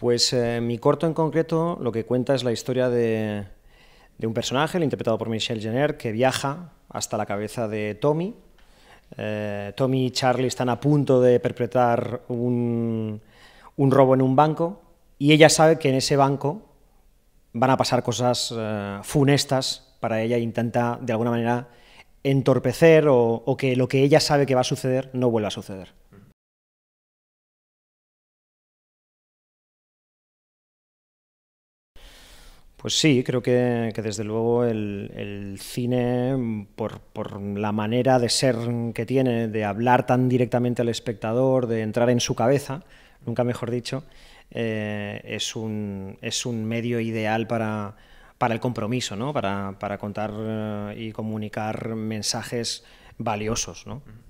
Pues eh, mi corto en concreto lo que cuenta es la historia de, un personaje, el interpretado por Michelle Jenner, que viaja hasta la cabeza de Tommy. Eh, Tommy y Charlie están a punto de perpetrar un, robo en un banco y ella sabe que en ese banco van a pasar cosas eh, funestas para ella e intenta de alguna manera entorpecer o que lo que ella sabe que va a suceder no vuelva a suceder. Pues sí, creo que, desde luego el, cine, por, la manera de ser que tiene, de hablar tan directamente al espectador, de entrar en su cabeza, nunca mejor dicho, eh, es, un, es un medio ideal para, para el compromiso, ¿no? para, para contar eh, y comunicar mensajes valiosos. ¿no?